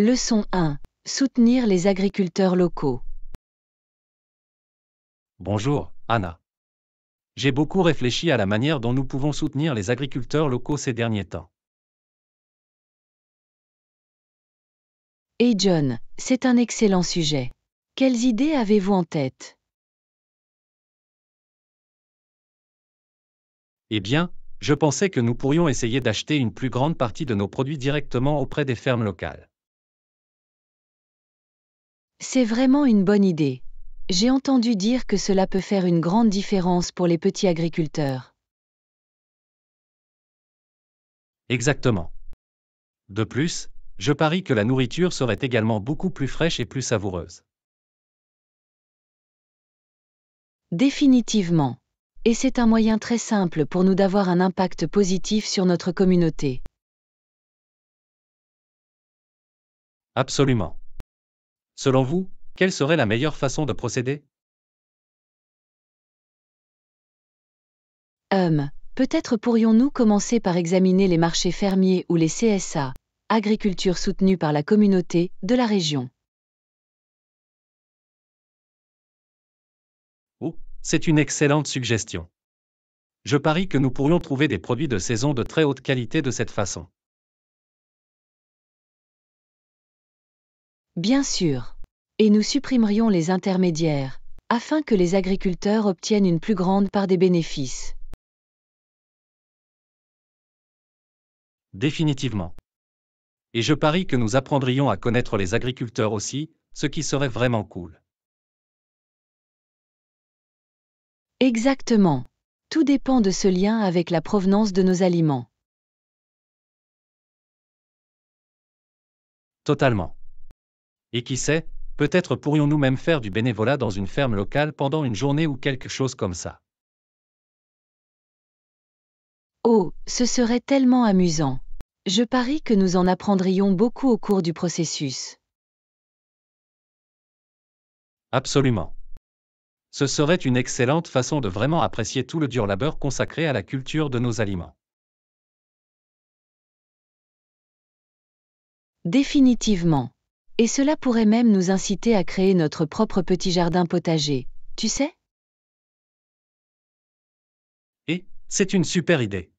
Leçon 1. Soutenir les agriculteurs locaux. Bonjour, Anna. J'ai beaucoup réfléchi à la manière dont nous pouvons soutenir les agriculteurs locaux ces derniers temps. Hey John, c'est un excellent sujet. Quelles idées avez-vous en tête Eh bien, je pensais que nous pourrions essayer d'acheter une plus grande partie de nos produits directement auprès des fermes locales. C'est vraiment une bonne idée. J'ai entendu dire que cela peut faire une grande différence pour les petits agriculteurs. Exactement. De plus, je parie que la nourriture serait également beaucoup plus fraîche et plus savoureuse. Définitivement. Et c'est un moyen très simple pour nous d'avoir un impact positif sur notre communauté. Absolument. Selon vous, quelle serait la meilleure façon de procéder Hum, peut-être pourrions-nous commencer par examiner les marchés fermiers ou les CSA, agriculture soutenue par la communauté, de la région. Oh, c'est une excellente suggestion. Je parie que nous pourrions trouver des produits de saison de très haute qualité de cette façon. Bien sûr. Et nous supprimerions les intermédiaires, afin que les agriculteurs obtiennent une plus grande part des bénéfices. Définitivement. Et je parie que nous apprendrions à connaître les agriculteurs aussi, ce qui serait vraiment cool. Exactement. Tout dépend de ce lien avec la provenance de nos aliments. Totalement. Et qui sait, peut-être pourrions-nous même faire du bénévolat dans une ferme locale pendant une journée ou quelque chose comme ça. Oh, ce serait tellement amusant. Je parie que nous en apprendrions beaucoup au cours du processus. Absolument. Ce serait une excellente façon de vraiment apprécier tout le dur labeur consacré à la culture de nos aliments. Définitivement. Et cela pourrait même nous inciter à créer notre propre petit jardin potager, tu sais Et, c'est une super idée.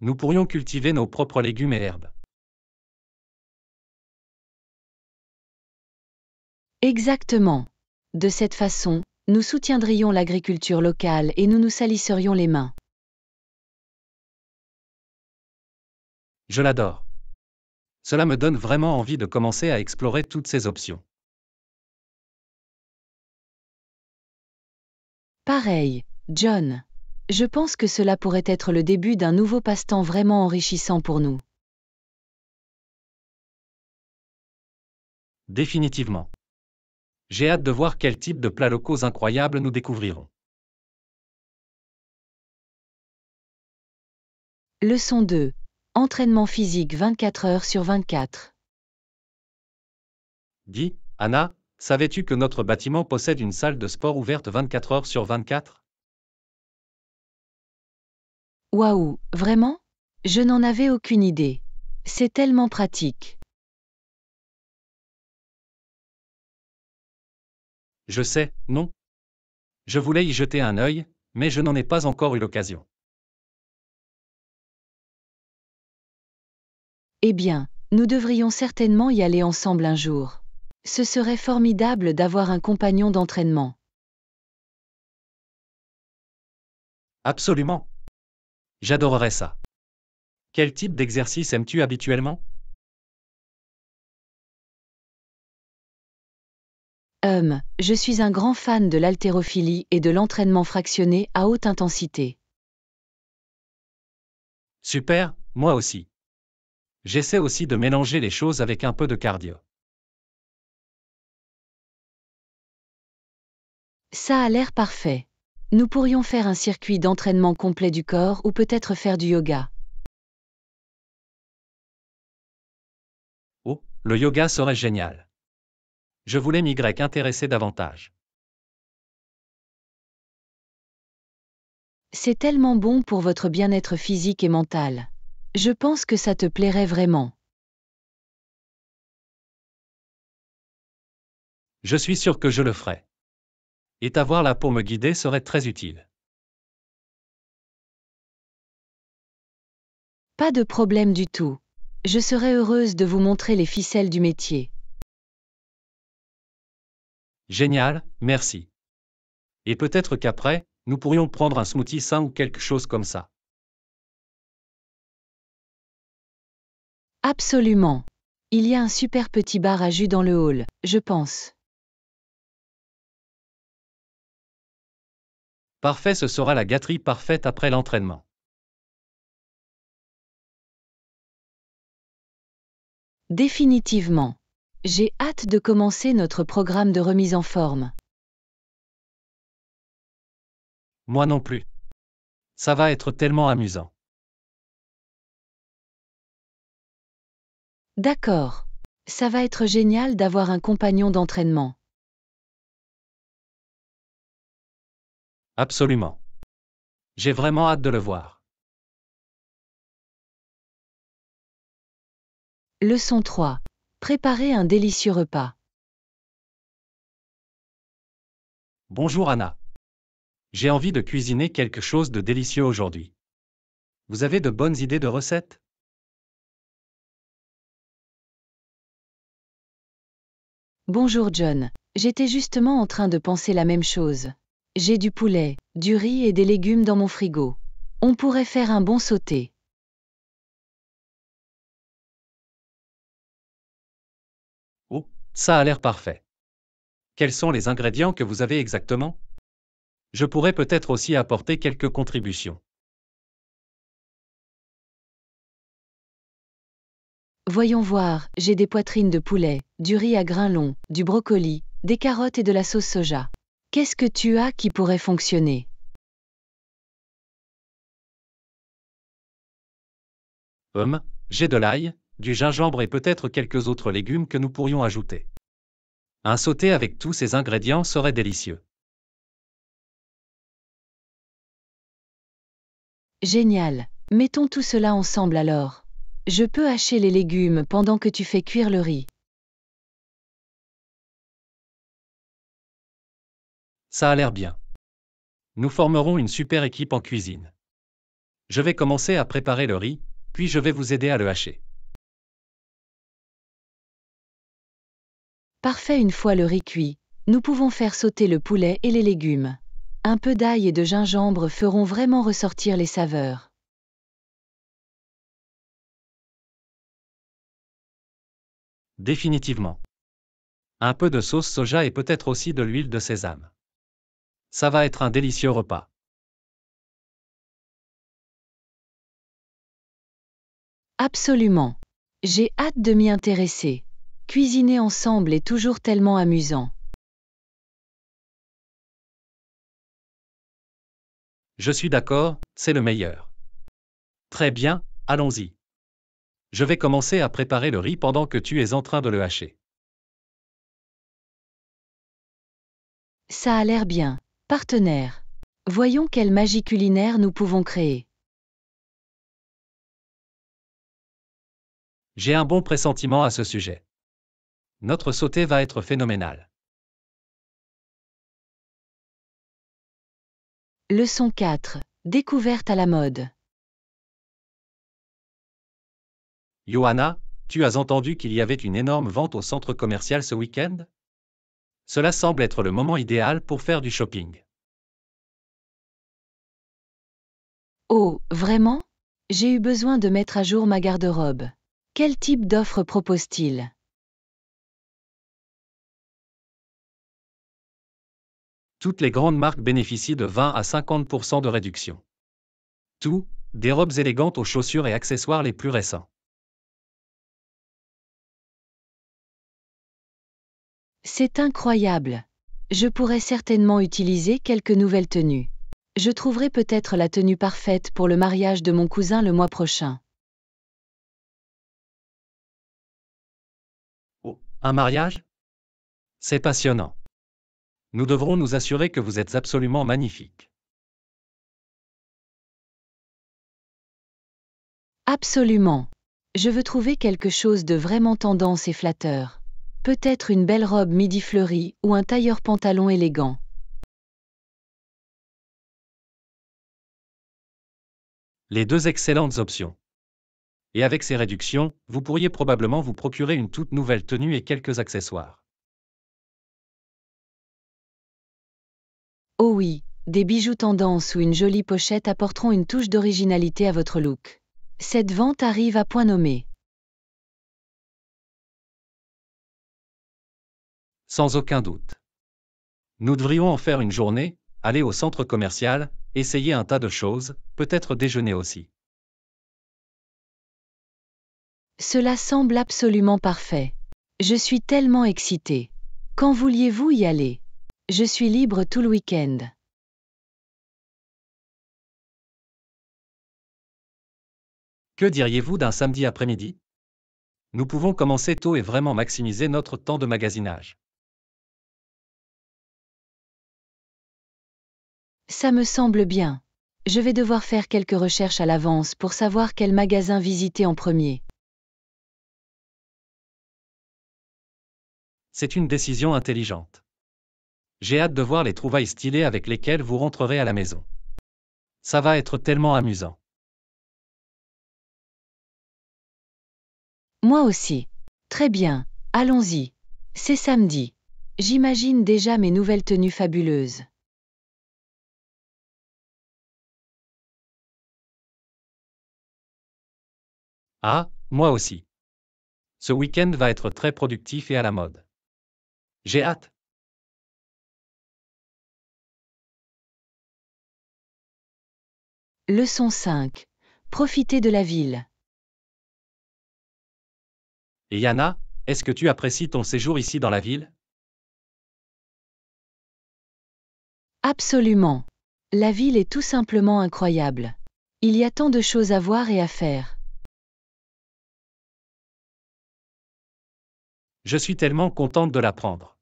Nous pourrions cultiver nos propres légumes et herbes. Exactement. De cette façon, nous soutiendrions l'agriculture locale et nous nous salisserions les mains. Je l'adore. Cela me donne vraiment envie de commencer à explorer toutes ces options. Pareil, John. Je pense que cela pourrait être le début d'un nouveau passe-temps vraiment enrichissant pour nous. Définitivement. J'ai hâte de voir quel type de plats locaux incroyables nous découvrirons. Leçon 2. Entraînement physique 24 heures sur 24. Dis, Anna, savais-tu que notre bâtiment possède une salle de sport ouverte 24 heures sur 24 Waouh, vraiment Je n'en avais aucune idée. C'est tellement pratique. Je sais, non Je voulais y jeter un œil, mais je n'en ai pas encore eu l'occasion. Eh bien, nous devrions certainement y aller ensemble un jour. Ce serait formidable d'avoir un compagnon d'entraînement. Absolument. J'adorerais ça. Quel type d'exercice aimes-tu habituellement Hum, je suis un grand fan de l'haltérophilie et de l'entraînement fractionné à haute intensité. Super, moi aussi. J'essaie aussi de mélanger les choses avec un peu de cardio. Ça a l'air parfait. Nous pourrions faire un circuit d'entraînement complet du corps ou peut-être faire du yoga. Oh, le yoga serait génial. Je voulais m'y intéresser davantage. C'est tellement bon pour votre bien-être physique et mental. Je pense que ça te plairait vraiment. Je suis sûr que je le ferai. Et t'avoir là pour me guider serait très utile. Pas de problème du tout. Je serai heureuse de vous montrer les ficelles du métier. Génial, merci. Et peut-être qu'après, nous pourrions prendre un smoothie sain ou quelque chose comme ça. Absolument. Il y a un super petit bar à jus dans le hall, je pense. Parfait, ce sera la gâterie parfaite après l'entraînement. Définitivement. J'ai hâte de commencer notre programme de remise en forme. Moi non plus. Ça va être tellement amusant. D'accord. Ça va être génial d'avoir un compagnon d'entraînement. Absolument. J'ai vraiment hâte de le voir. Leçon 3. Préparer un délicieux repas. Bonjour Anna. J'ai envie de cuisiner quelque chose de délicieux aujourd'hui. Vous avez de bonnes idées de recettes Bonjour John. J'étais justement en train de penser la même chose. J'ai du poulet, du riz et des légumes dans mon frigo. On pourrait faire un bon sauté. Oh, ça a l'air parfait. Quels sont les ingrédients que vous avez exactement Je pourrais peut-être aussi apporter quelques contributions. Voyons voir, j'ai des poitrines de poulet, du riz à grains longs, du brocoli, des carottes et de la sauce soja. Qu'est-ce que tu as qui pourrait fonctionner Hum, j'ai de l'ail, du gingembre et peut-être quelques autres légumes que nous pourrions ajouter. Un sauté avec tous ces ingrédients serait délicieux. Génial. Mettons tout cela ensemble alors. Je peux hacher les légumes pendant que tu fais cuire le riz. Ça a l'air bien. Nous formerons une super équipe en cuisine. Je vais commencer à préparer le riz, puis je vais vous aider à le hacher. Parfait une fois le riz cuit, nous pouvons faire sauter le poulet et les légumes. Un peu d'ail et de gingembre feront vraiment ressortir les saveurs. Définitivement. Un peu de sauce soja et peut-être aussi de l'huile de sésame. Ça va être un délicieux repas. Absolument. J'ai hâte de m'y intéresser. Cuisiner ensemble est toujours tellement amusant. Je suis d'accord, c'est le meilleur. Très bien, allons-y. Je vais commencer à préparer le riz pendant que tu es en train de le hacher. Ça a l'air bien. Partenaire. Voyons quelle magie culinaire nous pouvons créer. J'ai un bon pressentiment à ce sujet. Notre sauté va être phénoménale. Leçon 4. Découverte à la mode. Johanna, tu as entendu qu'il y avait une énorme vente au centre commercial ce week-end Cela semble être le moment idéal pour faire du shopping. Oh, vraiment J'ai eu besoin de mettre à jour ma garde-robe. Quel type d'offre propose-t-il Toutes les grandes marques bénéficient de 20 à 50% de réduction. Tout, des robes élégantes aux chaussures et accessoires les plus récents. C'est incroyable. Je pourrais certainement utiliser quelques nouvelles tenues. Je trouverai peut-être la tenue parfaite pour le mariage de mon cousin le mois prochain. Oh, un mariage C'est passionnant. Nous devrons nous assurer que vous êtes absolument magnifique. Absolument. Je veux trouver quelque chose de vraiment tendance et flatteur peut-être une belle robe midi fleurie ou un tailleur pantalon élégant. Les deux excellentes options. Et avec ces réductions, vous pourriez probablement vous procurer une toute nouvelle tenue et quelques accessoires. Oh oui, des bijoux tendance ou une jolie pochette apporteront une touche d'originalité à votre look. Cette vente arrive à point nommé. Sans aucun doute. Nous devrions en faire une journée, aller au centre commercial, essayer un tas de choses, peut-être déjeuner aussi. Cela semble absolument parfait. Je suis tellement excitée. Quand vouliez-vous y aller Je suis libre tout le week-end. Que diriez-vous d'un samedi après-midi Nous pouvons commencer tôt et vraiment maximiser notre temps de magasinage. Ça me semble bien. Je vais devoir faire quelques recherches à l'avance pour savoir quel magasin visiter en premier. C'est une décision intelligente. J'ai hâte de voir les trouvailles stylées avec lesquelles vous rentrerez à la maison. Ça va être tellement amusant. Moi aussi. Très bien, allons-y. C'est samedi. J'imagine déjà mes nouvelles tenues fabuleuses. Ah, moi aussi. Ce week-end va être très productif et à la mode. J'ai hâte. Leçon 5. Profitez de la ville. Yana, est-ce que tu apprécies ton séjour ici dans la ville Absolument. La ville est tout simplement incroyable. Il y a tant de choses à voir et à faire. Je suis tellement contente de l'apprendre.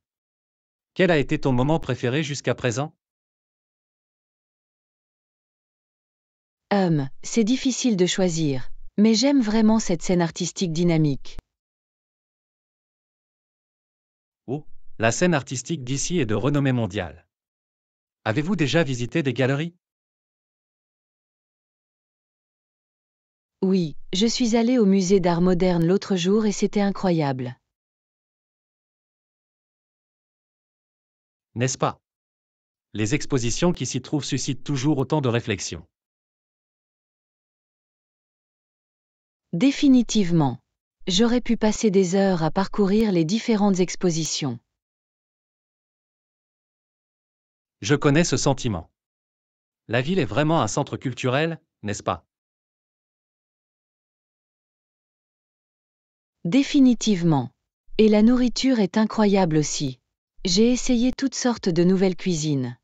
Quel a été ton moment préféré jusqu'à présent Hum, c'est difficile de choisir, mais j'aime vraiment cette scène artistique dynamique. Oh, la scène artistique d'ici est de renommée mondiale. Avez-vous déjà visité des galeries Oui, je suis allée au musée d'art moderne l'autre jour et c'était incroyable. N'est-ce pas Les expositions qui s'y trouvent suscitent toujours autant de réflexions. Définitivement. J'aurais pu passer des heures à parcourir les différentes expositions. Je connais ce sentiment. La ville est vraiment un centre culturel, n'est-ce pas Définitivement. Et la nourriture est incroyable aussi. J'ai essayé toutes sortes de nouvelles cuisines.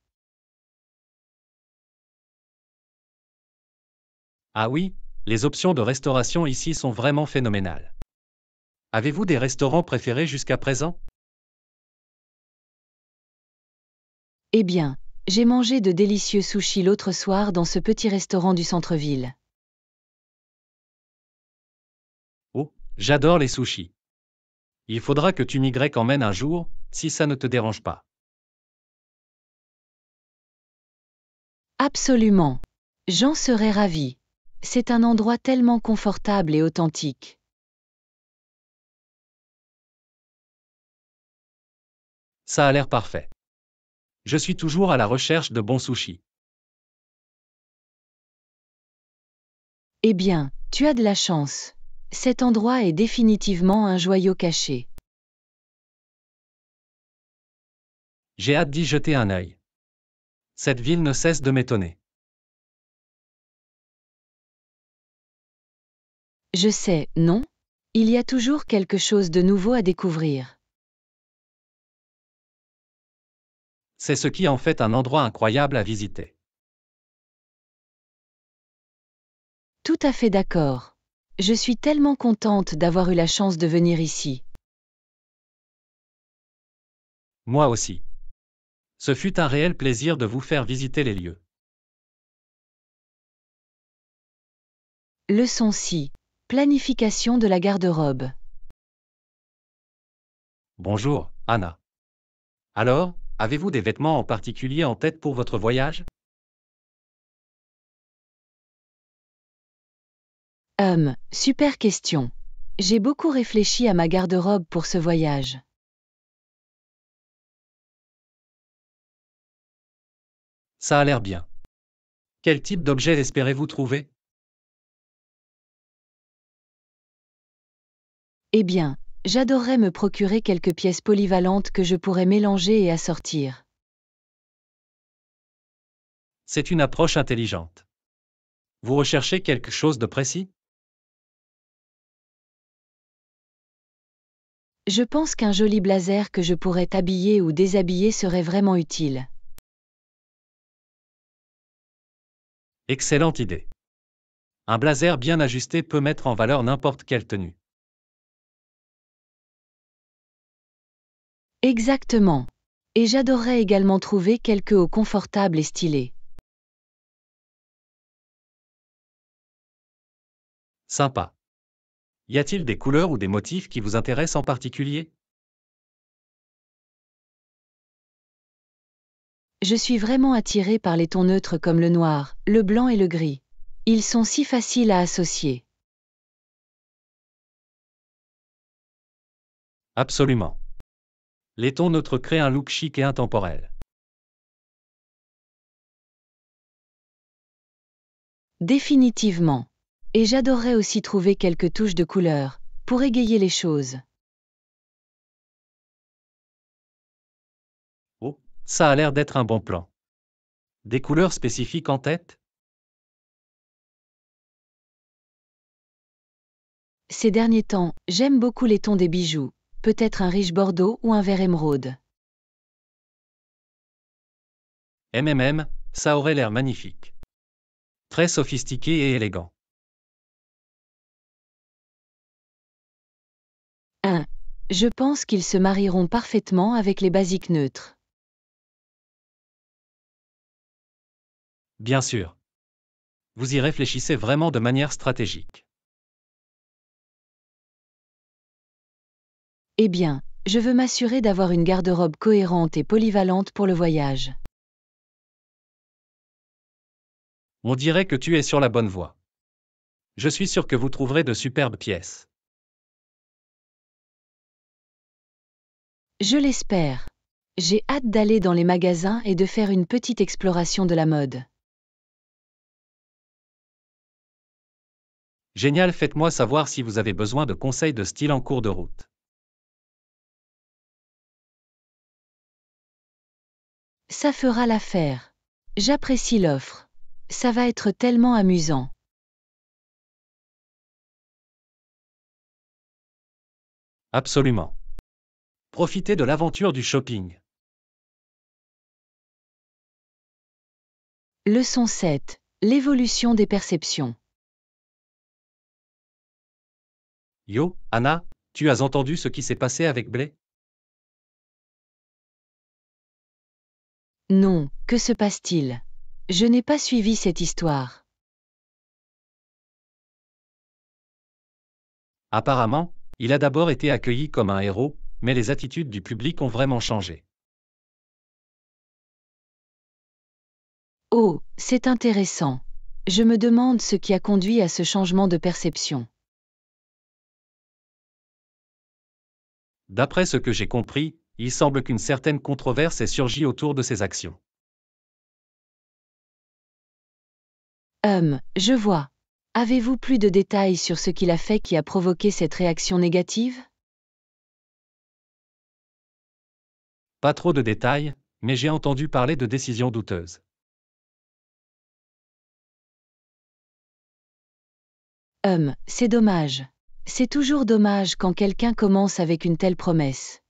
Ah oui, les options de restauration ici sont vraiment phénoménales. Avez-vous des restaurants préférés jusqu'à présent Eh bien, j'ai mangé de délicieux sushis l'autre soir dans ce petit restaurant du centre-ville. Oh, j'adore les sushis. Il faudra que tu migres quand même un jour, si ça ne te dérange pas. Absolument. J'en serais ravi. C'est un endroit tellement confortable et authentique. Ça a l'air parfait. Je suis toujours à la recherche de bons sushis. Eh bien, tu as de la chance. Cet endroit est définitivement un joyau caché. J'ai hâte d'y jeter un œil. Cette ville ne cesse de m'étonner. Je sais, non Il y a toujours quelque chose de nouveau à découvrir. C'est ce qui en fait un endroit incroyable à visiter. Tout à fait d'accord. Je suis tellement contente d'avoir eu la chance de venir ici. Moi aussi. Ce fut un réel plaisir de vous faire visiter les lieux. Leçon 6. Planification de la garde-robe. Bonjour, Anna. Alors, avez-vous des vêtements en particulier en tête pour votre voyage Hum, super question. J'ai beaucoup réfléchi à ma garde-robe pour ce voyage. Ça a l'air bien. Quel type d'objet espérez-vous trouver Eh bien, j'adorerais me procurer quelques pièces polyvalentes que je pourrais mélanger et assortir. C'est une approche intelligente. Vous recherchez quelque chose de précis Je pense qu'un joli blazer que je pourrais habiller ou déshabiller serait vraiment utile. Excellente idée. Un blazer bien ajusté peut mettre en valeur n'importe quelle tenue. Exactement. Et j'adorerais également trouver quelques hauts confortables et stylés. Sympa. Y a-t-il des couleurs ou des motifs qui vous intéressent en particulier Je suis vraiment attirée par les tons neutres comme le noir, le blanc et le gris. Ils sont si faciles à associer. Absolument. Les tons neutres créent un look chic et intemporel. Définitivement. Et j'adorerais aussi trouver quelques touches de couleur, pour égayer les choses. Oh, ça a l'air d'être un bon plan. Des couleurs spécifiques en tête Ces derniers temps, j'aime beaucoup les tons des bijoux, peut-être un riche bordeaux ou un vert émeraude. MMM, ça aurait l'air magnifique. Très sophistiqué et élégant. Je pense qu'ils se marieront parfaitement avec les basiques neutres. Bien sûr. Vous y réfléchissez vraiment de manière stratégique. Eh bien, je veux m'assurer d'avoir une garde-robe cohérente et polyvalente pour le voyage. On dirait que tu es sur la bonne voie. Je suis sûr que vous trouverez de superbes pièces. Je l'espère. J'ai hâte d'aller dans les magasins et de faire une petite exploration de la mode. Génial, faites-moi savoir si vous avez besoin de conseils de style en cours de route. Ça fera l'affaire. J'apprécie l'offre. Ça va être tellement amusant. Absolument. Profitez de l'aventure du shopping. Leçon 7. L'évolution des perceptions. Yo, Anna, tu as entendu ce qui s'est passé avec Blay? Non, que se passe-t-il Je n'ai pas suivi cette histoire. Apparemment, il a d'abord été accueilli comme un héros, mais les attitudes du public ont vraiment changé. Oh, c'est intéressant. Je me demande ce qui a conduit à ce changement de perception. D'après ce que j'ai compris, il semble qu'une certaine controverse ait surgi autour de ses actions. Hum, je vois. Avez-vous plus de détails sur ce qu'il a fait qui a provoqué cette réaction négative Pas trop de détails, mais j'ai entendu parler de décisions douteuses. Hum, c'est dommage. C'est toujours dommage quand quelqu'un commence avec une telle promesse.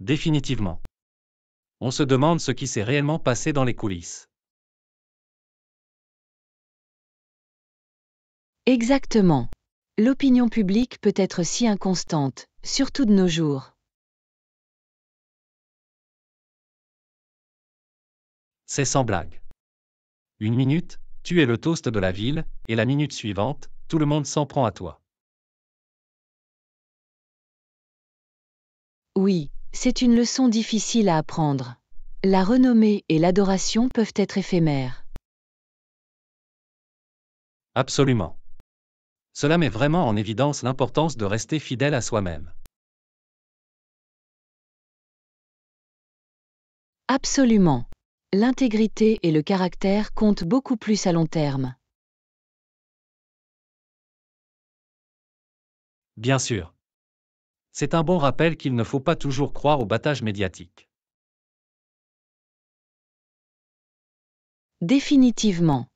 Définitivement. On se demande ce qui s'est réellement passé dans les coulisses. Exactement. L'opinion publique peut être si inconstante, surtout de nos jours. C'est sans blague. Une minute, tu es le toast de la ville, et la minute suivante, tout le monde s'en prend à toi. Oui, c'est une leçon difficile à apprendre. La renommée et l'adoration peuvent être éphémères. Absolument. Cela met vraiment en évidence l'importance de rester fidèle à soi-même. Absolument. L'intégrité et le caractère comptent beaucoup plus à long terme. Bien sûr. C'est un bon rappel qu'il ne faut pas toujours croire au battage médiatique. Définitivement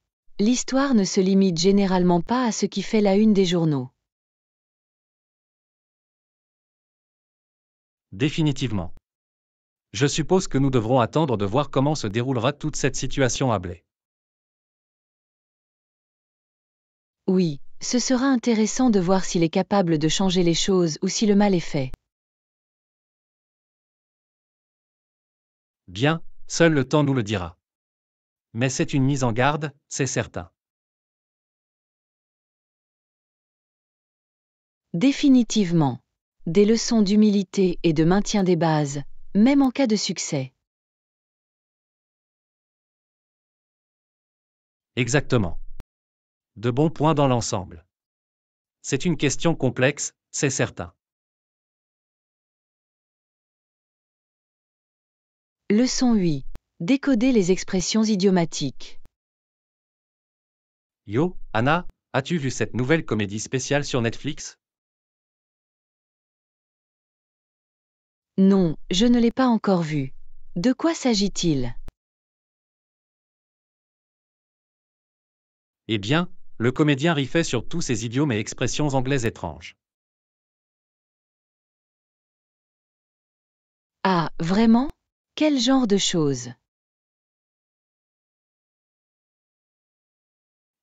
l'histoire ne se limite généralement pas à ce qui fait la une des journaux. Définitivement. Je suppose que nous devrons attendre de voir comment se déroulera toute cette situation à Blé. Oui, ce sera intéressant de voir s'il est capable de changer les choses ou si le mal est fait. Bien, seul le temps nous le dira. Mais c'est une mise en garde, c'est certain. Définitivement. Des leçons d'humilité et de maintien des bases, même en cas de succès. Exactement. De bons points dans l'ensemble. C'est une question complexe, c'est certain. Leçon 8. Décoder les expressions idiomatiques. Yo, Anna, as-tu vu cette nouvelle comédie spéciale sur Netflix Non, je ne l'ai pas encore vue. De quoi s'agit-il Eh bien, le comédien riffait sur tous ces idiomes et expressions anglaises étranges. Ah, vraiment Quel genre de choses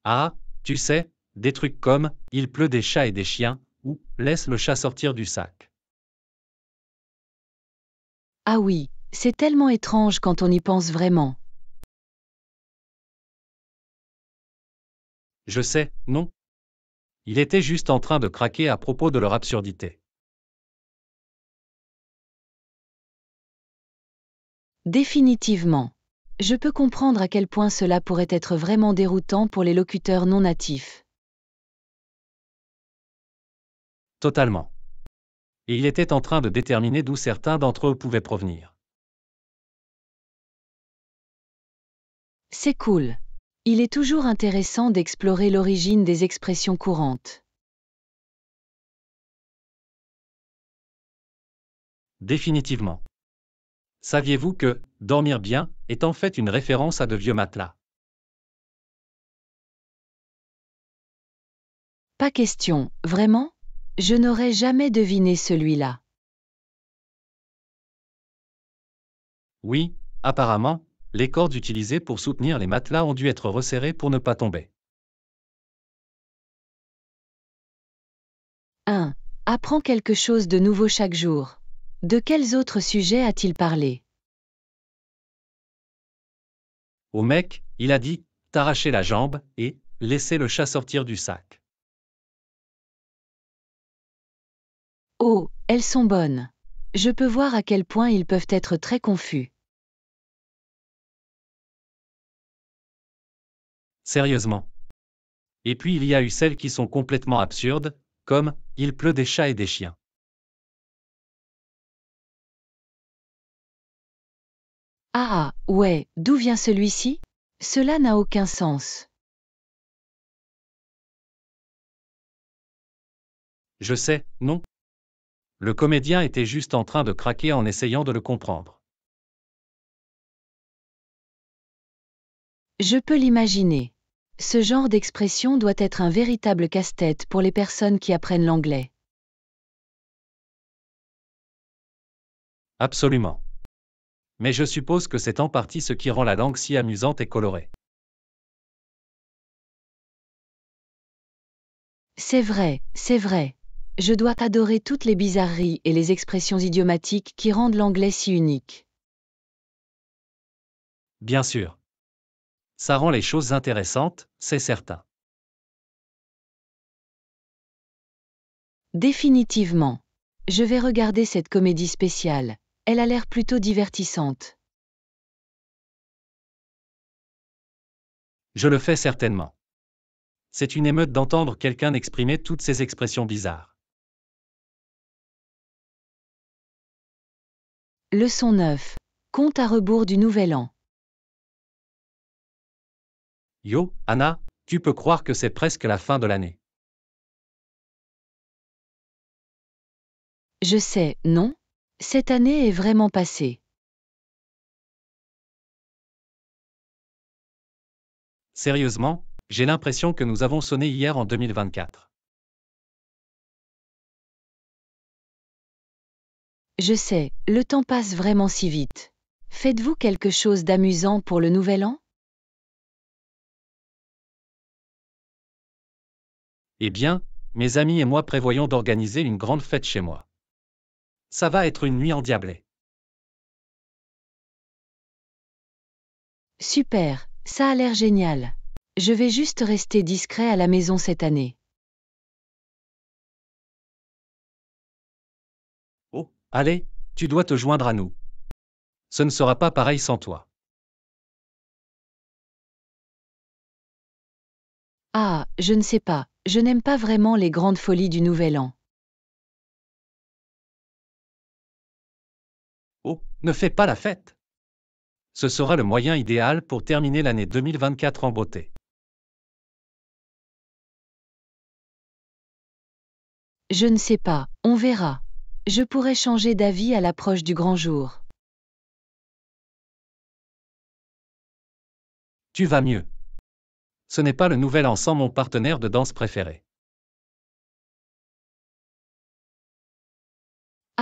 Ah, tu sais, des trucs comme Il pleut des chats et des chiens ou Laisse le chat sortir du sac. Ah oui, c'est tellement étrange quand on y pense vraiment. Je sais, non Il était juste en train de craquer à propos de leur absurdité. Définitivement. Je peux comprendre à quel point cela pourrait être vraiment déroutant pour les locuteurs non natifs. Totalement. il était en train de déterminer d'où certains d'entre eux pouvaient provenir. C'est cool. Il est toujours intéressant d'explorer l'origine des expressions courantes. Définitivement. Saviez-vous que dormir bien est en fait une référence à de vieux matelas Pas question, vraiment Je n'aurais jamais deviné celui-là. Oui, apparemment, les cordes utilisées pour soutenir les matelas ont dû être resserrées pour ne pas tomber. 1. Apprends quelque chose de nouveau chaque jour. De quels autres sujets a-t-il parlé Au mec, il a dit t'arracher la jambe et laisser le chat sortir du sac. Oh, elles sont bonnes. Je peux voir à quel point ils peuvent être très confus. Sérieusement. Et puis il y a eu celles qui sont complètement absurdes, comme Il pleut des chats et des chiens. Ah, ouais, d'où vient celui-ci Cela n'a aucun sens. Je sais, non Le comédien était juste en train de craquer en essayant de le comprendre. Je peux l'imaginer. Ce genre d'expression doit être un véritable casse-tête pour les personnes qui apprennent l'anglais. Absolument mais je suppose que c'est en partie ce qui rend la langue si amusante et colorée. C'est vrai, c'est vrai. Je dois adorer toutes les bizarreries et les expressions idiomatiques qui rendent l'anglais si unique. Bien sûr. Ça rend les choses intéressantes, c'est certain. Définitivement. Je vais regarder cette comédie spéciale. Elle a l'air plutôt divertissante. Je le fais certainement. C'est une émeute d'entendre quelqu'un exprimer toutes ces expressions bizarres. Leçon 9. Compte à rebours du Nouvel An. Yo, Anna, tu peux croire que c'est presque la fin de l'année. Je sais, non cette année est vraiment passée. Sérieusement, j'ai l'impression que nous avons sonné hier en 2024. Je sais, le temps passe vraiment si vite. Faites-vous quelque chose d'amusant pour le nouvel an Eh bien, mes amis et moi prévoyons d'organiser une grande fête chez moi. Ça va être une nuit en endiablée. Super, ça a l'air génial. Je vais juste rester discret à la maison cette année. Oh, allez, tu dois te joindre à nous. Ce ne sera pas pareil sans toi. Ah, je ne sais pas, je n'aime pas vraiment les grandes folies du Nouvel An. Ne fais pas la fête. Ce sera le moyen idéal pour terminer l'année 2024 en beauté. Je ne sais pas, on verra. Je pourrais changer d'avis à l'approche du grand jour. Tu vas mieux. Ce n'est pas le nouvel ensemble mon partenaire de danse préféré.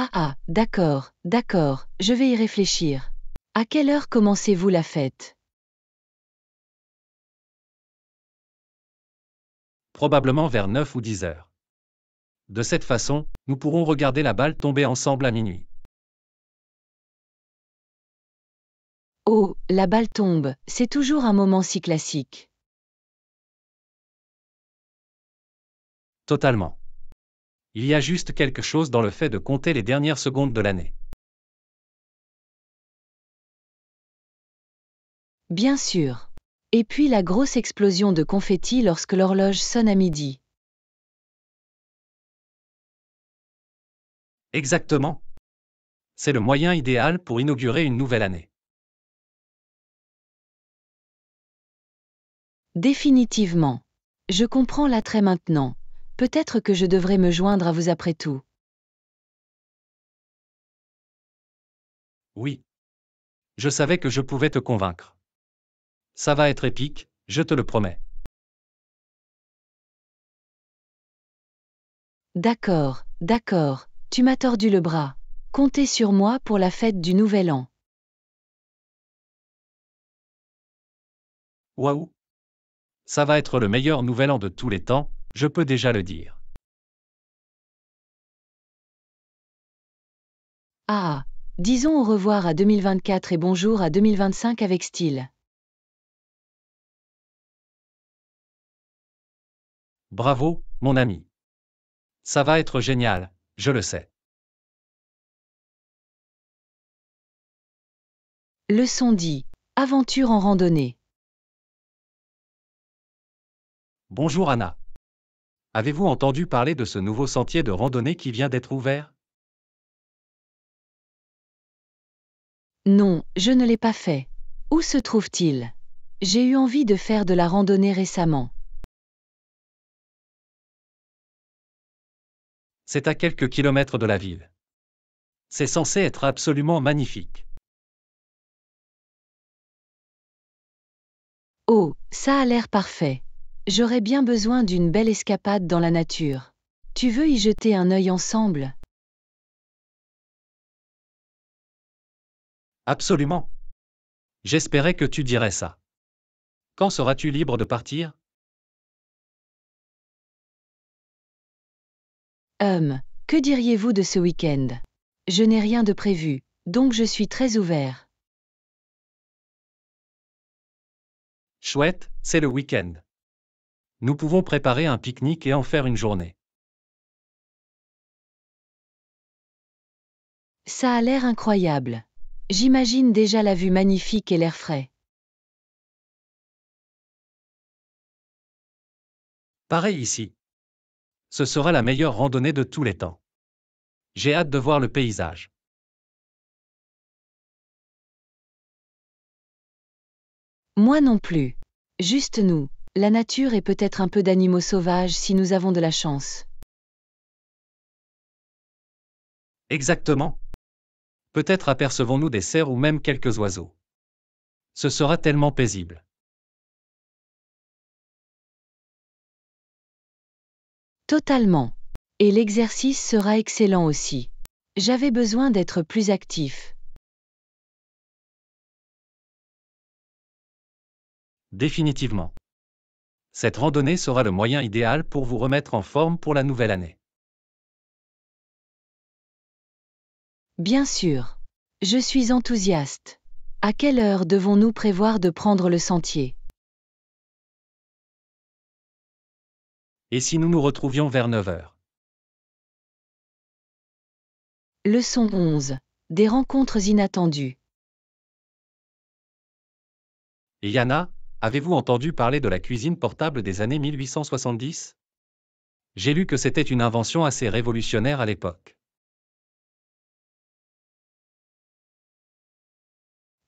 Ah ah, d'accord, d'accord, je vais y réfléchir. À quelle heure commencez-vous la fête Probablement vers 9 ou 10 heures. De cette façon, nous pourrons regarder la balle tomber ensemble à minuit. Oh, la balle tombe, c'est toujours un moment si classique. Totalement. Il y a juste quelque chose dans le fait de compter les dernières secondes de l'année. Bien sûr. Et puis la grosse explosion de confetti lorsque l'horloge sonne à midi. Exactement. C'est le moyen idéal pour inaugurer une nouvelle année. Définitivement. Je comprends l'attrait maintenant. Peut-être que je devrais me joindre à vous après tout. Oui. Je savais que je pouvais te convaincre. Ça va être épique, je te le promets. D'accord, d'accord, tu m'as tordu le bras. Comptez sur moi pour la fête du Nouvel An. Waouh Ça va être le meilleur Nouvel An de tous les temps, je peux déjà le dire. Ah, disons au revoir à 2024 et bonjour à 2025 avec style. Bravo, mon ami. Ça va être génial, je le sais. Leçon dit. Aventure en randonnée. Bonjour Anna. Avez-vous entendu parler de ce nouveau sentier de randonnée qui vient d'être ouvert Non, je ne l'ai pas fait. Où se trouve-t-il J'ai eu envie de faire de la randonnée récemment. C'est à quelques kilomètres de la ville. C'est censé être absolument magnifique. Oh, ça a l'air parfait. J'aurais bien besoin d'une belle escapade dans la nature. Tu veux y jeter un œil ensemble Absolument. J'espérais que tu dirais ça. Quand seras-tu libre de partir Hum, que diriez-vous de ce week-end Je n'ai rien de prévu, donc je suis très ouvert. Chouette, c'est le week-end. Nous pouvons préparer un pique-nique et en faire une journée. Ça a l'air incroyable. J'imagine déjà la vue magnifique et l'air frais. Pareil ici. Ce sera la meilleure randonnée de tous les temps. J'ai hâte de voir le paysage. Moi non plus. Juste nous la nature est peut-être un peu d'animaux sauvages si nous avons de la chance. Exactement. Peut-être apercevons-nous des cerfs ou même quelques oiseaux. Ce sera tellement paisible. Totalement. Et l'exercice sera excellent aussi. J'avais besoin d'être plus actif. Définitivement. Cette randonnée sera le moyen idéal pour vous remettre en forme pour la nouvelle année. Bien sûr. Je suis enthousiaste. À quelle heure devons-nous prévoir de prendre le sentier Et si nous nous retrouvions vers 9 heures Leçon 11. Des rencontres inattendues. Yana, Avez-vous entendu parler de la cuisine portable des années 1870 J'ai lu que c'était une invention assez révolutionnaire à l'époque.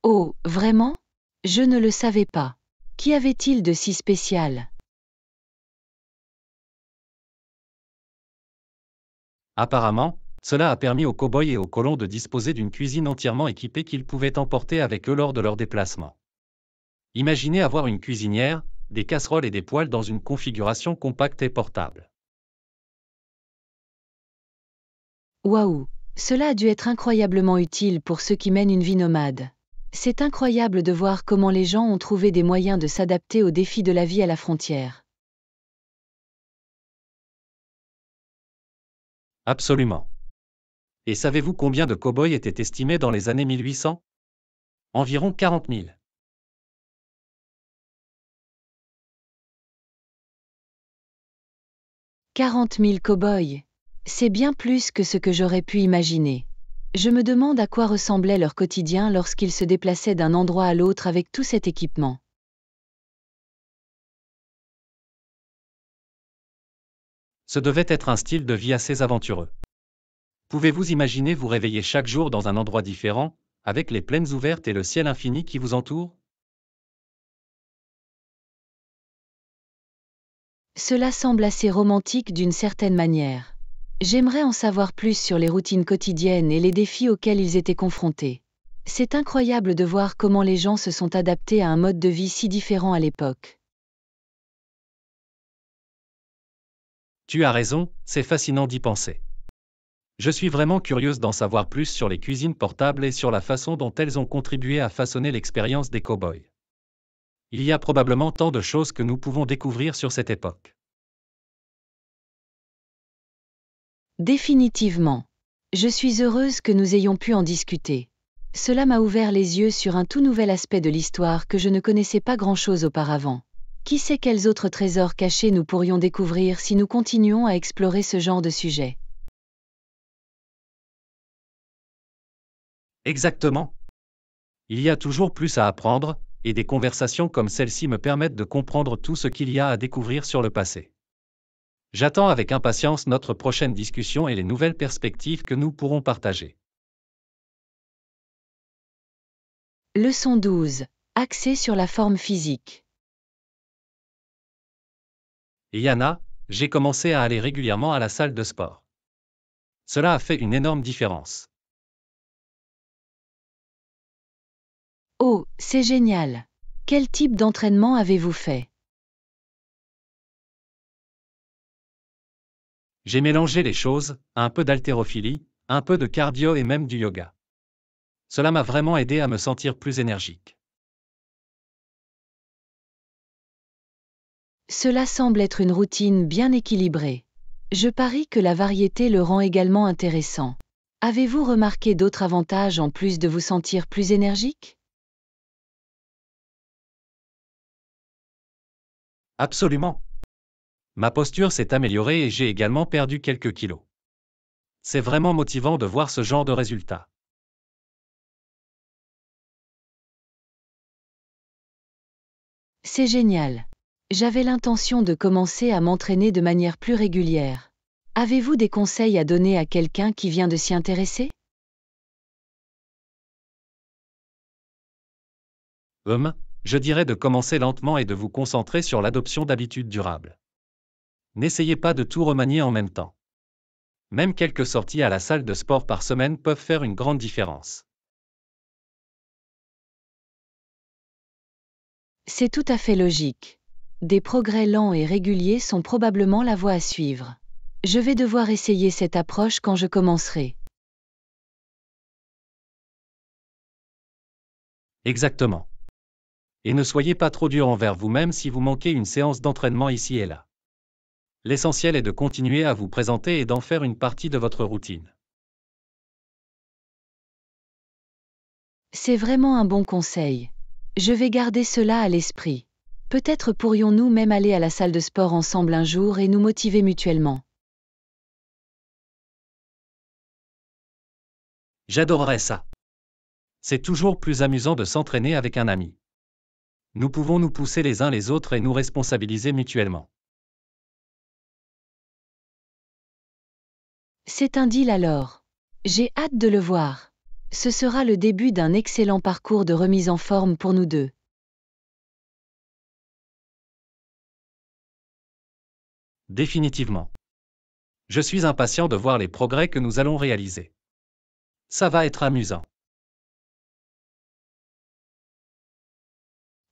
Oh, vraiment Je ne le savais pas. Qu'y avait-il de si spécial Apparemment, cela a permis aux cow-boys et aux colons de disposer d'une cuisine entièrement équipée qu'ils pouvaient emporter avec eux lors de leurs déplacements. Imaginez avoir une cuisinière, des casseroles et des poêles dans une configuration compacte et portable. Waouh Cela a dû être incroyablement utile pour ceux qui mènent une vie nomade. C'est incroyable de voir comment les gens ont trouvé des moyens de s'adapter aux défis de la vie à la frontière. Absolument. Et savez-vous combien de cow-boys étaient estimés dans les années 1800 Environ 40 000. 40 000 cow-boys. C'est bien plus que ce que j'aurais pu imaginer. Je me demande à quoi ressemblait leur quotidien lorsqu'ils se déplaçaient d'un endroit à l'autre avec tout cet équipement. Ce devait être un style de vie assez aventureux. Pouvez-vous imaginer vous réveiller chaque jour dans un endroit différent, avec les plaines ouvertes et le ciel infini qui vous entoure Cela semble assez romantique d'une certaine manière. J'aimerais en savoir plus sur les routines quotidiennes et les défis auxquels ils étaient confrontés. C'est incroyable de voir comment les gens se sont adaptés à un mode de vie si différent à l'époque. Tu as raison, c'est fascinant d'y penser. Je suis vraiment curieuse d'en savoir plus sur les cuisines portables et sur la façon dont elles ont contribué à façonner l'expérience des cow-boys. Il y a probablement tant de choses que nous pouvons découvrir sur cette époque. Définitivement. Je suis heureuse que nous ayons pu en discuter. Cela m'a ouvert les yeux sur un tout nouvel aspect de l'histoire que je ne connaissais pas grand-chose auparavant. Qui sait quels autres trésors cachés nous pourrions découvrir si nous continuons à explorer ce genre de sujet Exactement. Il y a toujours plus à apprendre, et des conversations comme celle-ci me permettent de comprendre tout ce qu'il y a à découvrir sur le passé. J'attends avec impatience notre prochaine discussion et les nouvelles perspectives que nous pourrons partager. Leçon 12. Accès sur la forme physique. Yana, j'ai commencé à aller régulièrement à la salle de sport. Cela a fait une énorme différence. Oh, c'est génial. Quel type d'entraînement avez-vous fait J'ai mélangé les choses, un peu d'haltérophilie, un peu de cardio et même du yoga. Cela m'a vraiment aidé à me sentir plus énergique. Cela semble être une routine bien équilibrée. Je parie que la variété le rend également intéressant. Avez-vous remarqué d'autres avantages en plus de vous sentir plus énergique Absolument. Ma posture s'est améliorée et j'ai également perdu quelques kilos. C'est vraiment motivant de voir ce genre de résultats. C'est génial. J'avais l'intention de commencer à m'entraîner de manière plus régulière. Avez-vous des conseils à donner à quelqu'un qui vient de s'y intéresser Hum, je dirais de commencer lentement et de vous concentrer sur l'adoption d'habitudes durables. N'essayez pas de tout remanier en même temps. Même quelques sorties à la salle de sport par semaine peuvent faire une grande différence. C'est tout à fait logique. Des progrès lents et réguliers sont probablement la voie à suivre. Je vais devoir essayer cette approche quand je commencerai. Exactement. Et ne soyez pas trop dur envers vous-même si vous manquez une séance d'entraînement ici et là. L'essentiel est de continuer à vous présenter et d'en faire une partie de votre routine. C'est vraiment un bon conseil. Je vais garder cela à l'esprit. Peut-être pourrions-nous même aller à la salle de sport ensemble un jour et nous motiver mutuellement. J'adorerais ça. C'est toujours plus amusant de s'entraîner avec un ami nous pouvons nous pousser les uns les autres et nous responsabiliser mutuellement. C'est un deal alors. J'ai hâte de le voir. Ce sera le début d'un excellent parcours de remise en forme pour nous deux. Définitivement. Je suis impatient de voir les progrès que nous allons réaliser. Ça va être amusant.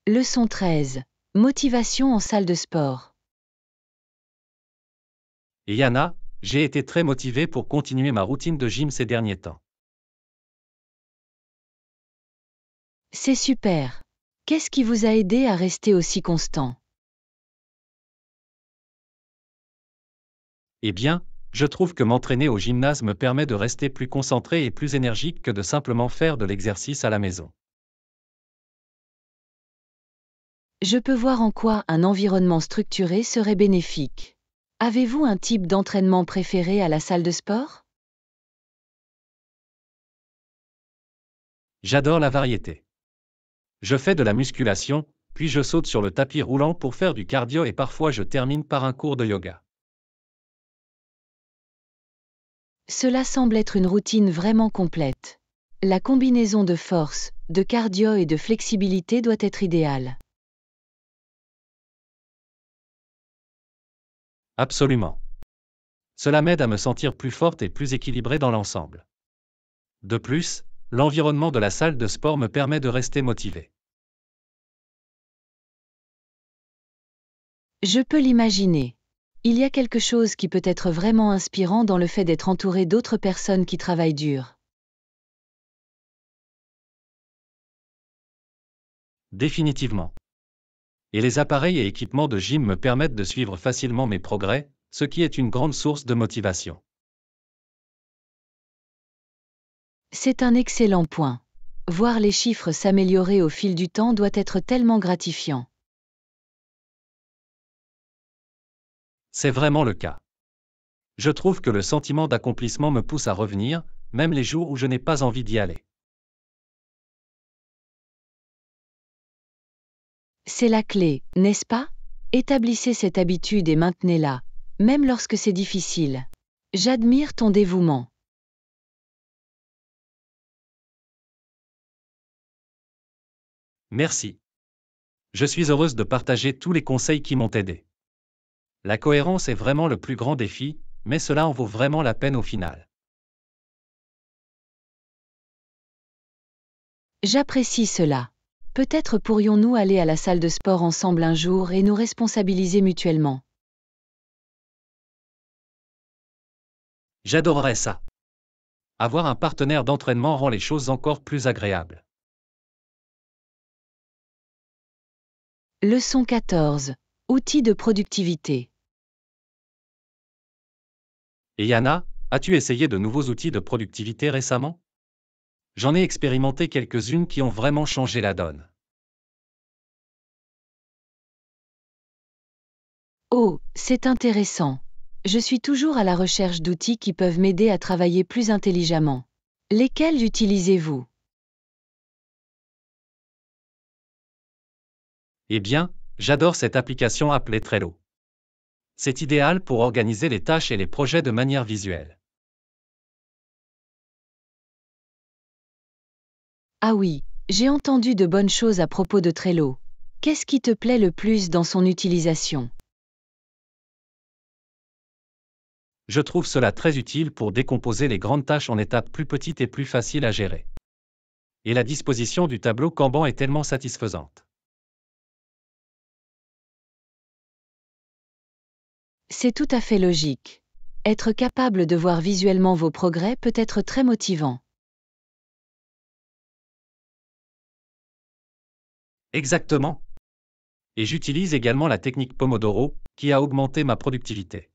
Leçon 13. Motivation en salle de sport. Yana, j'ai été très motivée pour continuer ma routine de gym ces derniers temps. C'est super. Qu'est-ce qui vous a aidé à rester aussi constant Eh bien, je trouve que m'entraîner au gymnase me permet de rester plus concentré et plus énergique que de simplement faire de l'exercice à la maison. Je peux voir en quoi un environnement structuré serait bénéfique. Avez-vous un type d'entraînement préféré à la salle de sport J'adore la variété. Je fais de la musculation, puis je saute sur le tapis roulant pour faire du cardio et parfois je termine par un cours de yoga. Cela semble être une routine vraiment complète. La combinaison de force, de cardio et de flexibilité doit être idéale. Absolument. Cela m'aide à me sentir plus forte et plus équilibrée dans l'ensemble. De plus, l'environnement de la salle de sport me permet de rester motivée. Je peux l'imaginer. Il y a quelque chose qui peut être vraiment inspirant dans le fait d'être entouré d'autres personnes qui travaillent dur. Définitivement et les appareils et équipements de gym me permettent de suivre facilement mes progrès, ce qui est une grande source de motivation. C'est un excellent point. Voir les chiffres s'améliorer au fil du temps doit être tellement gratifiant. C'est vraiment le cas. Je trouve que le sentiment d'accomplissement me pousse à revenir, même les jours où je n'ai pas envie d'y aller. C'est la clé, n'est-ce pas Établissez cette habitude et maintenez-la, même lorsque c'est difficile. J'admire ton dévouement. Merci. Je suis heureuse de partager tous les conseils qui m'ont aidé. La cohérence est vraiment le plus grand défi, mais cela en vaut vraiment la peine au final. J'apprécie cela. Peut-être pourrions-nous aller à la salle de sport ensemble un jour et nous responsabiliser mutuellement. J'adorerais ça. Avoir un partenaire d'entraînement rend les choses encore plus agréables. Leçon 14. Outils de productivité. Et Yana, as-tu essayé de nouveaux outils de productivité récemment J'en ai expérimenté quelques-unes qui ont vraiment changé la donne. Oh, c'est intéressant. Je suis toujours à la recherche d'outils qui peuvent m'aider à travailler plus intelligemment. Lesquels utilisez-vous Eh bien, j'adore cette application appelée Trello. C'est idéal pour organiser les tâches et les projets de manière visuelle. Ah oui, j'ai entendu de bonnes choses à propos de Trello. Qu'est-ce qui te plaît le plus dans son utilisation Je trouve cela très utile pour décomposer les grandes tâches en étapes plus petites et plus faciles à gérer. Et la disposition du tableau Kanban est tellement satisfaisante. C'est tout à fait logique. Être capable de voir visuellement vos progrès peut être très motivant. Exactement. Et j'utilise également la technique Pomodoro, qui a augmenté ma productivité.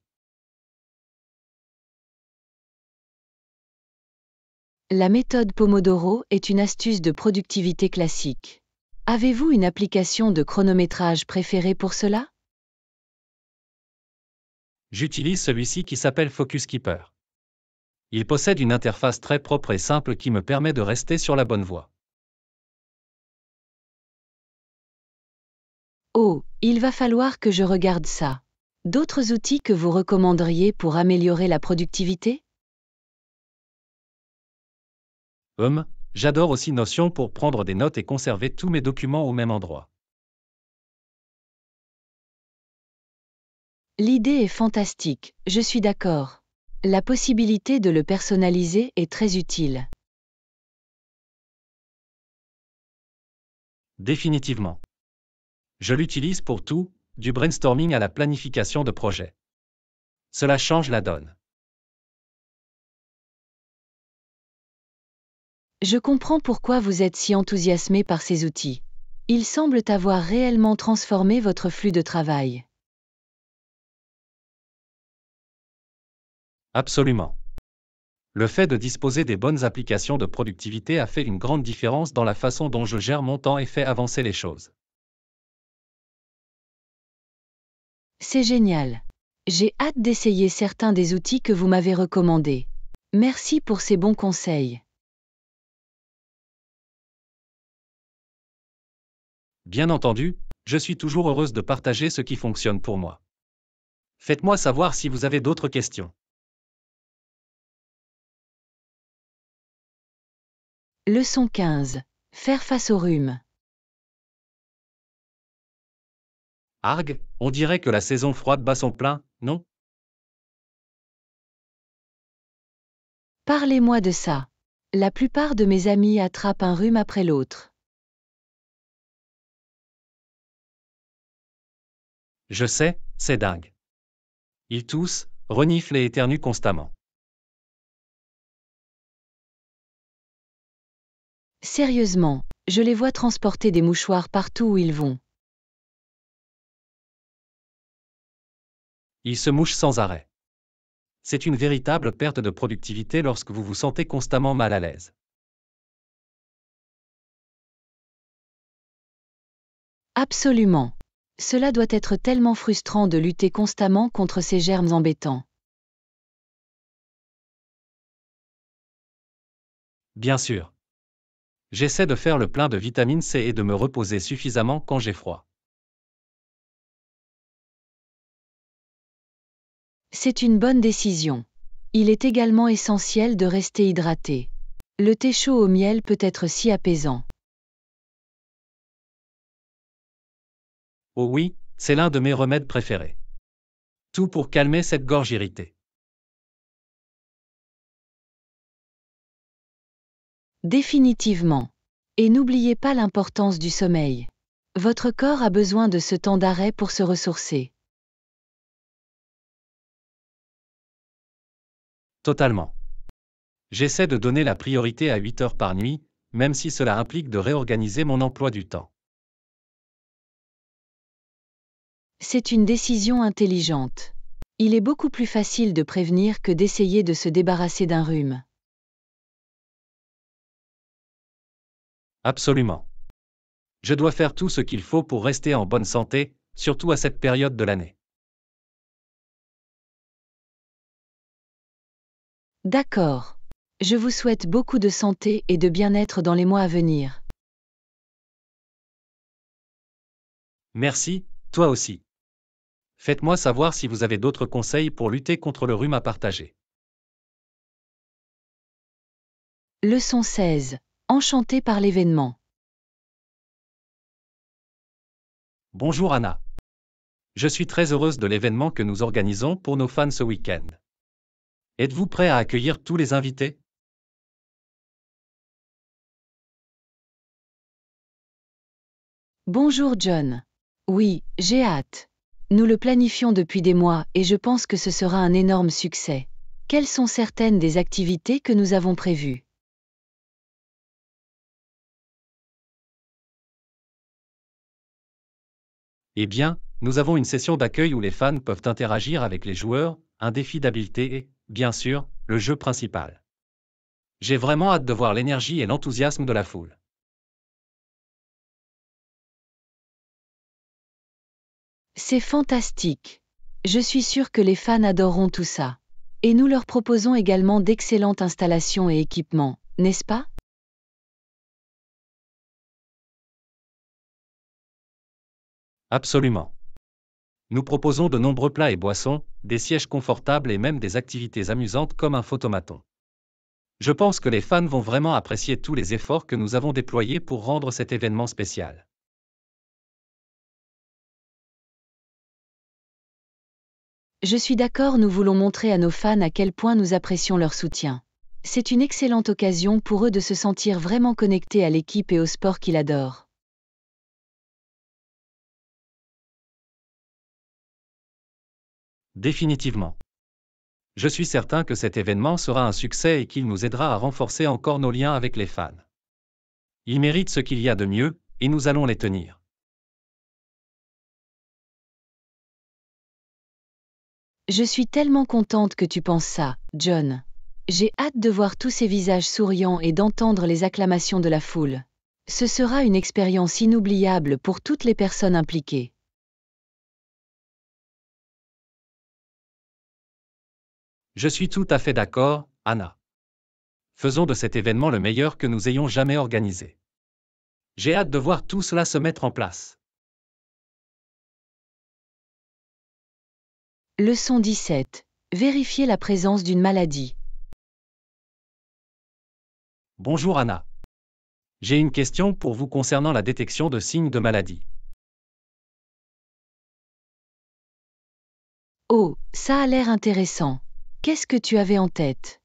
La méthode Pomodoro est une astuce de productivité classique. Avez-vous une application de chronométrage préférée pour cela J'utilise celui-ci qui s'appelle Focus Keeper. Il possède une interface très propre et simple qui me permet de rester sur la bonne voie. Oh, il va falloir que je regarde ça. D'autres outils que vous recommanderiez pour améliorer la productivité Hum, j'adore aussi Notion pour prendre des notes et conserver tous mes documents au même endroit. L'idée est fantastique, je suis d'accord. La possibilité de le personnaliser est très utile. Définitivement. Je l'utilise pour tout, du brainstorming à la planification de projet. Cela change la donne. Je comprends pourquoi vous êtes si enthousiasmé par ces outils. Ils semblent avoir réellement transformé votre flux de travail. Absolument. Le fait de disposer des bonnes applications de productivité a fait une grande différence dans la façon dont je gère mon temps et fais avancer les choses. C'est génial. J'ai hâte d'essayer certains des outils que vous m'avez recommandés. Merci pour ces bons conseils. Bien entendu, je suis toujours heureuse de partager ce qui fonctionne pour moi. Faites-moi savoir si vous avez d'autres questions. Leçon 15. Faire face au rhume. Argue, on dirait que la saison froide bat son plein, non Parlez-moi de ça. La plupart de mes amis attrapent un rhume après l'autre. Je sais, c'est dingue. Ils tousse, reniflent et éternuent constamment. Sérieusement, je les vois transporter des mouchoirs partout où ils vont. Ils se mouchent sans arrêt. C'est une véritable perte de productivité lorsque vous vous sentez constamment mal à l'aise. Absolument. Cela doit être tellement frustrant de lutter constamment contre ces germes embêtants. Bien sûr. J'essaie de faire le plein de vitamine C et de me reposer suffisamment quand j'ai froid. C'est une bonne décision. Il est également essentiel de rester hydraté. Le thé chaud au miel peut être si apaisant. Oh oui, c'est l'un de mes remèdes préférés. Tout pour calmer cette gorge irritée. Définitivement. Et n'oubliez pas l'importance du sommeil. Votre corps a besoin de ce temps d'arrêt pour se ressourcer. Totalement. J'essaie de donner la priorité à 8 heures par nuit, même si cela implique de réorganiser mon emploi du temps. C'est une décision intelligente. Il est beaucoup plus facile de prévenir que d'essayer de se débarrasser d'un rhume. Absolument. Je dois faire tout ce qu'il faut pour rester en bonne santé, surtout à cette période de l'année. D'accord. Je vous souhaite beaucoup de santé et de bien-être dans les mois à venir. Merci, toi aussi. Faites-moi savoir si vous avez d'autres conseils pour lutter contre le rhume à partager. Leçon 16. Enchanté par l'événement. Bonjour Anna. Je suis très heureuse de l'événement que nous organisons pour nos fans ce week-end. Êtes-vous prêt à accueillir tous les invités Bonjour John. Oui, j'ai hâte. Nous le planifions depuis des mois et je pense que ce sera un énorme succès. Quelles sont certaines des activités que nous avons prévues Eh bien, nous avons une session d'accueil où les fans peuvent interagir avec les joueurs, un défi d'habileté et, bien sûr, le jeu principal. J'ai vraiment hâte de voir l'énergie et l'enthousiasme de la foule. C'est fantastique. Je suis sûr que les fans adoreront tout ça. Et nous leur proposons également d'excellentes installations et équipements, n'est-ce pas Absolument. Nous proposons de nombreux plats et boissons, des sièges confortables et même des activités amusantes comme un photomaton. Je pense que les fans vont vraiment apprécier tous les efforts que nous avons déployés pour rendre cet événement spécial. Je suis d'accord, nous voulons montrer à nos fans à quel point nous apprécions leur soutien. C'est une excellente occasion pour eux de se sentir vraiment connectés à l'équipe et au sport qu'ils adorent. Définitivement. Je suis certain que cet événement sera un succès et qu'il nous aidera à renforcer encore nos liens avec les fans. Ils méritent ce qu'il y a de mieux, et nous allons les tenir. Je suis tellement contente que tu penses ça, John. J'ai hâte de voir tous ces visages souriants et d'entendre les acclamations de la foule. Ce sera une expérience inoubliable pour toutes les personnes impliquées. Je suis tout à fait d'accord, Anna. Faisons de cet événement le meilleur que nous ayons jamais organisé. J'ai hâte de voir tout cela se mettre en place. Leçon 17. Vérifier la présence d'une maladie. Bonjour Anna. J'ai une question pour vous concernant la détection de signes de maladie. Oh, ça a l'air intéressant. Qu'est-ce que tu avais en tête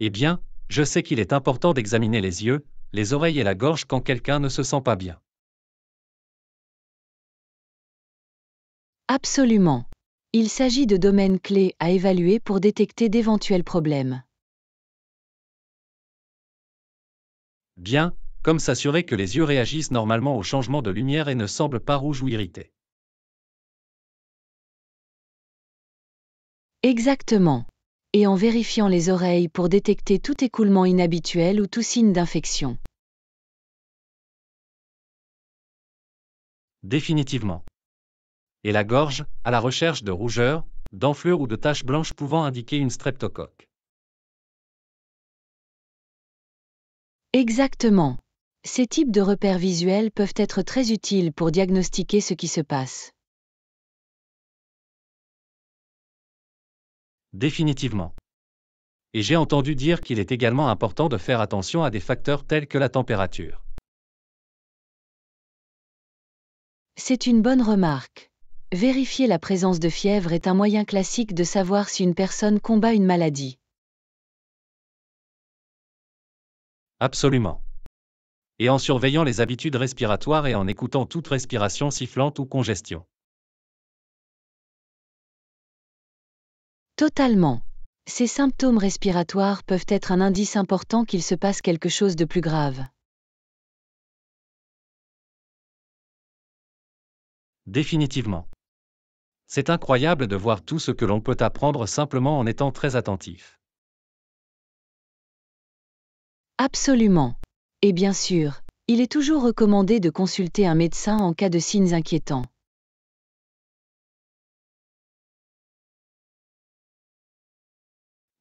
Eh bien, je sais qu'il est important d'examiner les yeux, les oreilles et la gorge quand quelqu'un ne se sent pas bien. Absolument. Il s'agit de domaines clés à évaluer pour détecter d'éventuels problèmes. Bien, comme s'assurer que les yeux réagissent normalement au changement de lumière et ne semblent pas rouges ou irrités. Exactement. Et en vérifiant les oreilles pour détecter tout écoulement inhabituel ou tout signe d'infection. Définitivement et la gorge, à la recherche de rougeurs, d'enflure ou de taches blanches pouvant indiquer une streptocoque. Exactement. Ces types de repères visuels peuvent être très utiles pour diagnostiquer ce qui se passe. Définitivement. Et j'ai entendu dire qu'il est également important de faire attention à des facteurs tels que la température. C'est une bonne remarque. Vérifier la présence de fièvre est un moyen classique de savoir si une personne combat une maladie. Absolument. Et en surveillant les habitudes respiratoires et en écoutant toute respiration sifflante ou congestion. Totalement. Ces symptômes respiratoires peuvent être un indice important qu'il se passe quelque chose de plus grave. Définitivement. C'est incroyable de voir tout ce que l'on peut apprendre simplement en étant très attentif. Absolument. Et bien sûr, il est toujours recommandé de consulter un médecin en cas de signes inquiétants.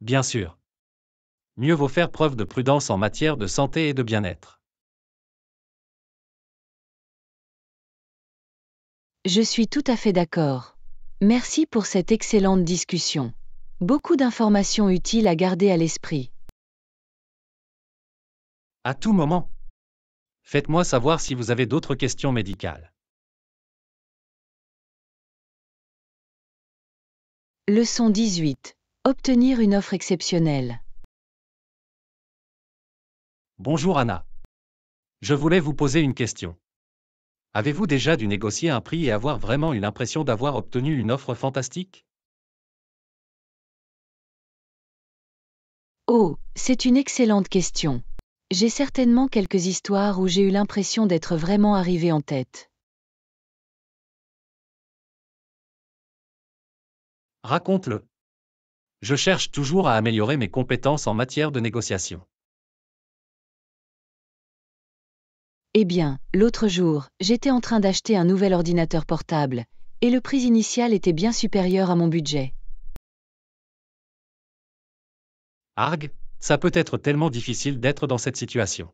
Bien sûr. Mieux vaut faire preuve de prudence en matière de santé et de bien-être. Je suis tout à fait d'accord. Merci pour cette excellente discussion. Beaucoup d'informations utiles à garder à l'esprit. À tout moment. Faites-moi savoir si vous avez d'autres questions médicales. Leçon 18. Obtenir une offre exceptionnelle. Bonjour Anna. Je voulais vous poser une question. Avez-vous déjà dû négocier un prix et avoir vraiment eu l'impression d'avoir obtenu une offre fantastique Oh, c'est une excellente question. J'ai certainement quelques histoires où j'ai eu l'impression d'être vraiment arrivé en tête. Raconte-le. Je cherche toujours à améliorer mes compétences en matière de négociation. Eh bien, l'autre jour, j'étais en train d'acheter un nouvel ordinateur portable, et le prix initial était bien supérieur à mon budget. Arg, ça peut être tellement difficile d'être dans cette situation.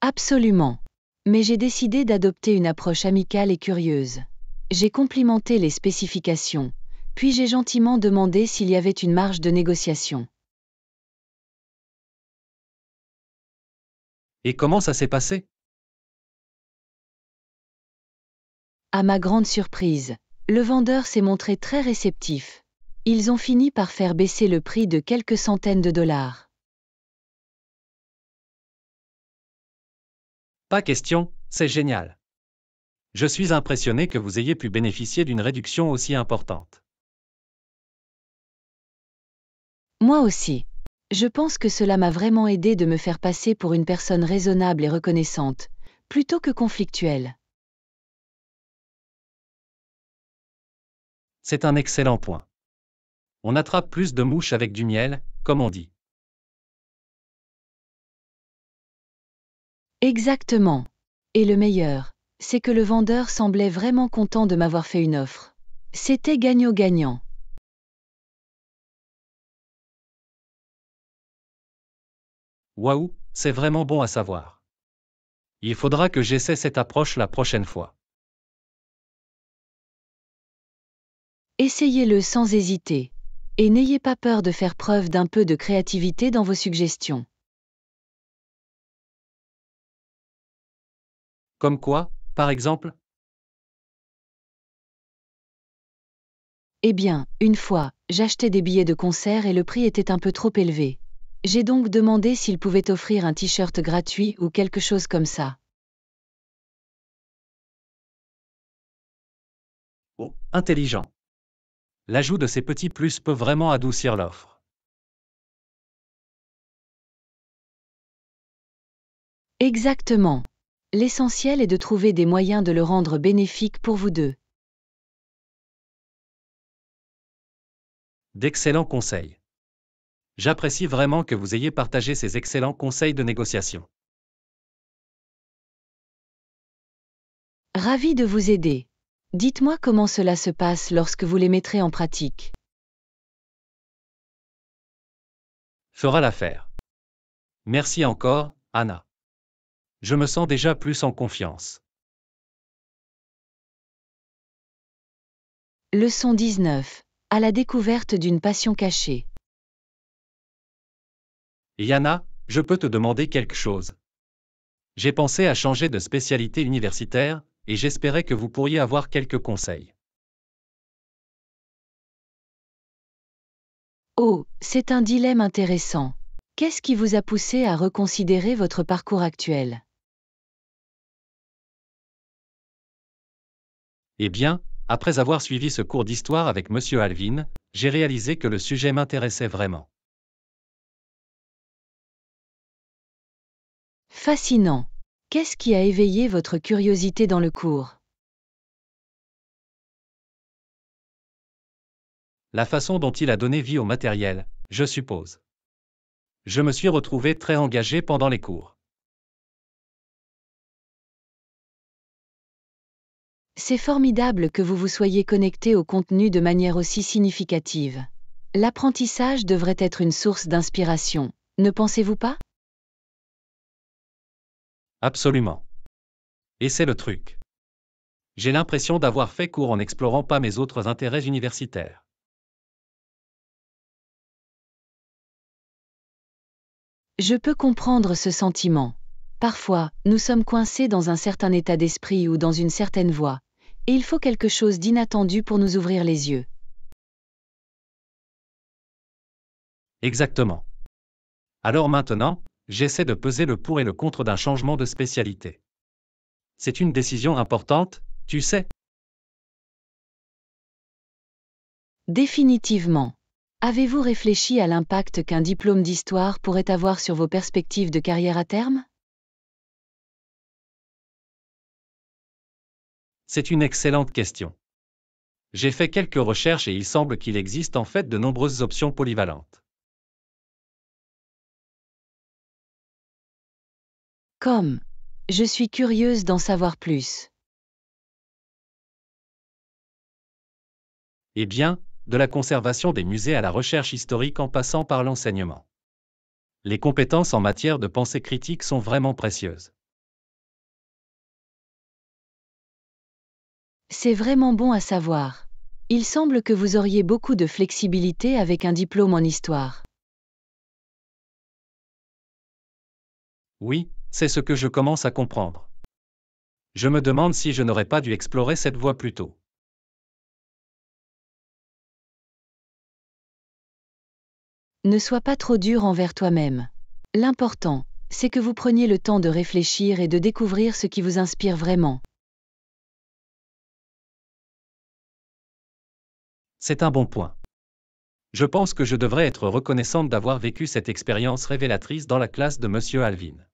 Absolument. Mais j'ai décidé d'adopter une approche amicale et curieuse. J'ai complimenté les spécifications, puis j'ai gentiment demandé s'il y avait une marge de négociation. Et comment ça s'est passé À ma grande surprise, le vendeur s'est montré très réceptif. Ils ont fini par faire baisser le prix de quelques centaines de dollars. Pas question, c'est génial. Je suis impressionné que vous ayez pu bénéficier d'une réduction aussi importante. Moi aussi. Je pense que cela m'a vraiment aidé de me faire passer pour une personne raisonnable et reconnaissante, plutôt que conflictuelle. C'est un excellent point. On attrape plus de mouches avec du miel, comme on dit. Exactement. Et le meilleur, c'est que le vendeur semblait vraiment content de m'avoir fait une offre. C'était gagnant-gagnant. Waouh, c'est vraiment bon à savoir. Il faudra que j'essaie cette approche la prochaine fois. Essayez-le sans hésiter. Et n'ayez pas peur de faire preuve d'un peu de créativité dans vos suggestions. Comme quoi, par exemple Eh bien, une fois, j'achetais des billets de concert et le prix était un peu trop élevé. J'ai donc demandé s'il pouvait offrir un t-shirt gratuit ou quelque chose comme ça. Oh, intelligent. L'ajout de ces petits plus peut vraiment adoucir l'offre. Exactement. L'essentiel est de trouver des moyens de le rendre bénéfique pour vous deux. D'excellents conseils. J'apprécie vraiment que vous ayez partagé ces excellents conseils de négociation. Ravi de vous aider. Dites-moi comment cela se passe lorsque vous les mettrez en pratique. Fera l'affaire. Merci encore, Anna. Je me sens déjà plus en confiance. Leçon 19. À la découverte d'une passion cachée. Yana, je peux te demander quelque chose. J'ai pensé à changer de spécialité universitaire, et j'espérais que vous pourriez avoir quelques conseils. Oh, c'est un dilemme intéressant. Qu'est-ce qui vous a poussé à reconsidérer votre parcours actuel Eh bien, après avoir suivi ce cours d'histoire avec M. Alvin, j'ai réalisé que le sujet m'intéressait vraiment. Fascinant. Qu'est-ce qui a éveillé votre curiosité dans le cours La façon dont il a donné vie au matériel, je suppose. Je me suis retrouvé très engagé pendant les cours. C'est formidable que vous vous soyez connecté au contenu de manière aussi significative. L'apprentissage devrait être une source d'inspiration, ne pensez-vous pas Absolument. Et c'est le truc. J'ai l'impression d'avoir fait court en n'explorant pas mes autres intérêts universitaires. Je peux comprendre ce sentiment. Parfois, nous sommes coincés dans un certain état d'esprit ou dans une certaine voie, et il faut quelque chose d'inattendu pour nous ouvrir les yeux. Exactement. Alors maintenant, j'essaie de peser le pour et le contre d'un changement de spécialité. C'est une décision importante, tu sais. Définitivement. Avez-vous réfléchi à l'impact qu'un diplôme d'histoire pourrait avoir sur vos perspectives de carrière à terme C'est une excellente question. J'ai fait quelques recherches et il semble qu'il existe en fait de nombreuses options polyvalentes. Comme je suis curieuse d'en savoir plus. Eh bien, de la conservation des musées à la recherche historique en passant par l'enseignement. Les compétences en matière de pensée critique sont vraiment précieuses. C'est vraiment bon à savoir. Il semble que vous auriez beaucoup de flexibilité avec un diplôme en histoire. Oui, c'est ce que je commence à comprendre. Je me demande si je n'aurais pas dû explorer cette voie plus tôt. Ne sois pas trop dur envers toi-même. L'important, c'est que vous preniez le temps de réfléchir et de découvrir ce qui vous inspire vraiment. C'est un bon point. Je pense que je devrais être reconnaissante d'avoir vécu cette expérience révélatrice dans la classe de M. Alvin.